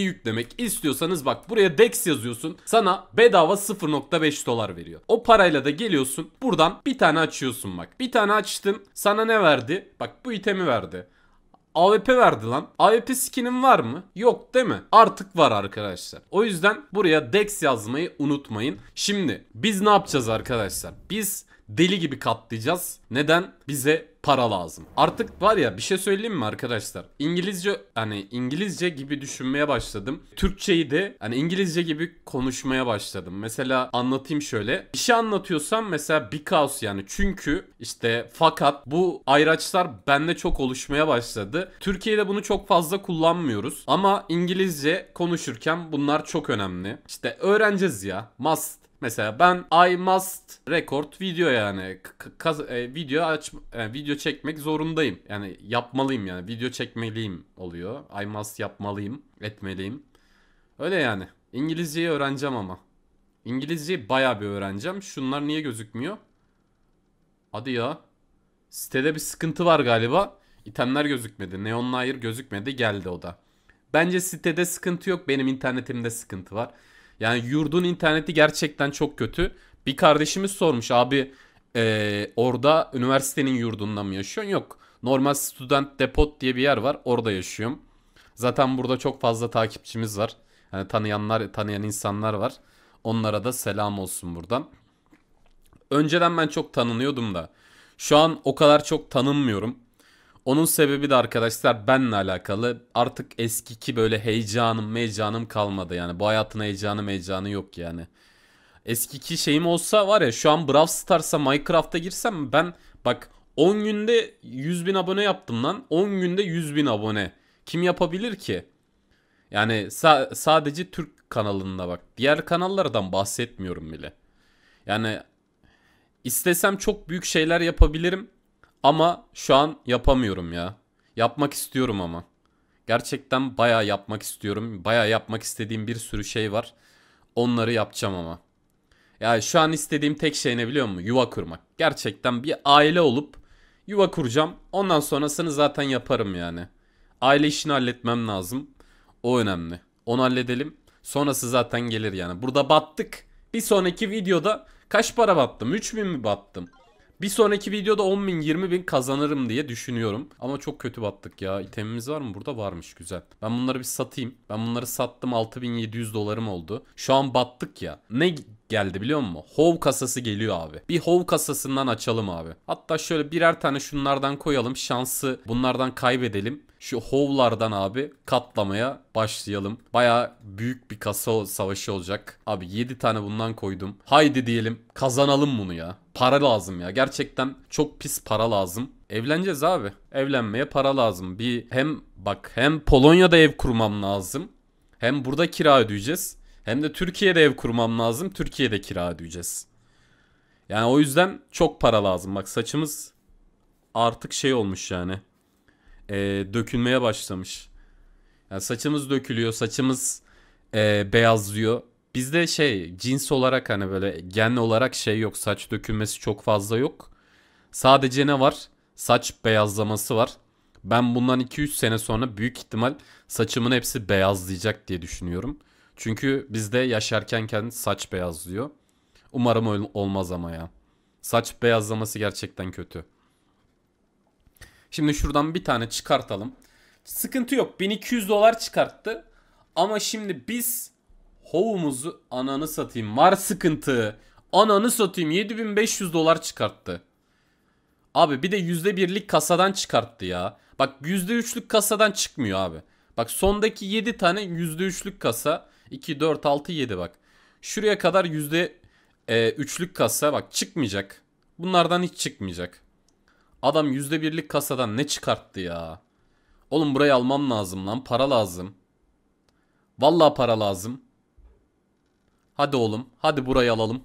iyi yüklemek istiyorsanız bak buraya DEX yazıyorsun. Sana bedava 0.5 dolar veriyor. O parayla da geliyorsun. Buradan bir tane açıyorsun bak. Bir tane açtın. Sana ne verdi? Bak bu itemi verdi. AWP verdi lan. AWP skin'in var mı? Yok değil mi? Artık var arkadaşlar. O yüzden buraya Dex yazmayı unutmayın. Şimdi biz ne yapacağız arkadaşlar? Biz deli gibi katlayacağız. Neden? Bize para lazım. Artık var ya bir şey söyleyeyim mi arkadaşlar? İngilizce hani İngilizce gibi düşünmeye başladım. Türkçeyi de hani İngilizce gibi konuşmaya başladım. Mesela anlatayım şöyle. Bir şey anlatıyorsam mesela because yani çünkü işte fakat bu ayraçlar bende çok oluşmaya başladı. Türkiye'de bunu çok fazla kullanmıyoruz ama İngilizce konuşurken bunlar çok önemli. İşte öğreneceğiz ya. Must Mesela ben I must record video yani e, video aç yani e, video çekmek zorundayım. Yani yapmalıyım yani video çekmeliyim oluyor. I must yapmalıyım, etmeliyim. Öyle yani. İngilizceyi öğreneceğim ama. İngilizceyi bayağı bir öğreneceğim. Şunlar niye gözükmüyor? Hadi ya. Sitede bir sıkıntı var galiba. İtemler gözükmedi. Neon Layer gözükmedi. Geldi o da. Bence sitede sıkıntı yok. Benim internetimde sıkıntı var. Yani yurdun interneti gerçekten çok kötü. Bir kardeşimiz sormuş abi e, orada üniversitenin yurdunda mı yaşıyorsun? Yok. Normal Student Depot diye bir yer var. Orada yaşıyorum. Zaten burada çok fazla takipçimiz var. Yani tanıyanlar, tanıyan insanlar var. Onlara da selam olsun buradan. Önceden ben çok tanınıyordum da. Şu an o kadar çok tanınmıyorum. Onun sebebi de arkadaşlar benle alakalı. Artık eskiki böyle heyecanım heyecanım kalmadı yani. Bu hayatın heyecanı heyecanı yok yani. Eskiki şeyim olsa var ya şu an Brawl Stars'a Minecraft'a girsem ben bak 10 günde 100 bin abone yaptım lan. 10 günde 100 bin abone. Kim yapabilir ki? Yani sa sadece Türk kanalında bak. Diğer kanallardan bahsetmiyorum bile. Yani istesem çok büyük şeyler yapabilirim. Ama şu an yapamıyorum ya. Yapmak istiyorum ama. Gerçekten baya yapmak istiyorum. Baya yapmak istediğim bir sürü şey var. Onları yapacağım ama. Yani şu an istediğim tek şey ne biliyor musun? Yuva kurmak. Gerçekten bir aile olup yuva kuracağım. Ondan sonrasını zaten yaparım yani. Aile işini halletmem lazım. O önemli. Onu halledelim. Sonrası zaten gelir yani. Burada battık. Bir sonraki videoda kaç para battım? 3000 mi battım? Bir sonraki videoda 10 bin 20 bin kazanırım diye düşünüyorum. Ama çok kötü battık ya. İtemimiz var mı? Burada varmış güzel. Ben bunları bir satayım. Ben bunları sattım 6700 dolarım oldu. Şu an battık ya. Ne geldi biliyor musun? Hov kasası geliyor abi. Bir hov kasasından açalım abi. Hatta şöyle birer tane şunlardan koyalım. Şansı bunlardan kaybedelim şu Hovlardan abi katlamaya başlayalım. Baya büyük bir kasa savaşı olacak. Abi 7 tane bundan koydum. Haydi diyelim kazanalım bunu ya. Para lazım ya. Gerçekten çok pis para lazım. Evleneceğiz abi. Evlenmeye para lazım. Bir hem bak hem Polonya'da ev kurmam lazım. Hem burada kira ödeyeceğiz. Hem de Türkiye'de ev kurmam lazım. Türkiye'de kira ödeyeceğiz. Yani o yüzden çok para lazım. Bak saçımız artık şey olmuş yani e, dökülmeye başlamış. Yani saçımız dökülüyor, saçımız e, beyazlıyor. Bizde şey cins olarak hani böyle gen olarak şey yok. Saç dökülmesi çok fazla yok. Sadece ne var? Saç beyazlaması var. Ben bundan 2-3 sene sonra büyük ihtimal saçımın hepsi beyazlayacak diye düşünüyorum. Çünkü bizde yaşarken yaşarkenken saç beyazlıyor. Umarım olmaz ama ya. Saç beyazlaması gerçekten kötü. Şimdi şuradan bir tane çıkartalım. Sıkıntı yok. 1200 dolar çıkarttı. Ama şimdi biz hovumuzu ananı satayım. Var sıkıntı. Ananı satayım. 7500 dolar çıkarttı. Abi bir de %1'lik kasadan çıkarttı ya. Bak %3'lük kasadan çıkmıyor abi. Bak sondaki 7 tane %3'lük kasa. 2, 4, 6, 7 bak. Şuraya kadar %3'lük e, kasa bak çıkmayacak. Bunlardan hiç çıkmayacak. Adam %1'lik kasadan ne çıkarttı ya? Oğlum burayı almam lazım lan. Para lazım. Vallahi para lazım. Hadi oğlum. Hadi burayı alalım.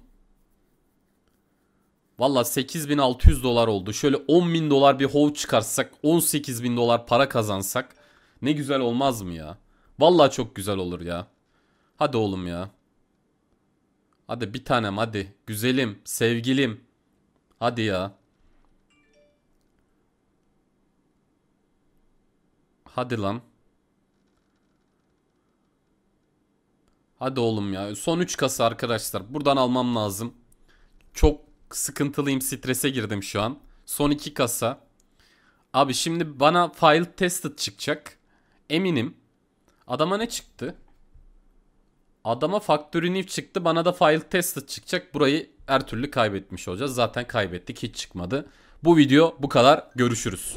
Valla 8600 dolar oldu. Şöyle 10.000 dolar bir hov çıkarsak 18.000 dolar para kazansak ne güzel olmaz mı ya? Valla çok güzel olur ya. Hadi oğlum ya. Hadi bir tanem hadi. Güzelim, sevgilim. Hadi ya. Hadi lan. Hadi oğlum ya. Son 3 kasa arkadaşlar. Buradan almam lazım. Çok sıkıntılıyım. Strese girdim şu an. Son 2 kasa. Abi şimdi bana file tested çıkacak. Eminim. Adama ne çıktı? Adama factory new çıktı. Bana da file tested çıkacak. Burayı her türlü kaybetmiş olacağız. Zaten kaybettik. Hiç çıkmadı. Bu video bu kadar. Görüşürüz.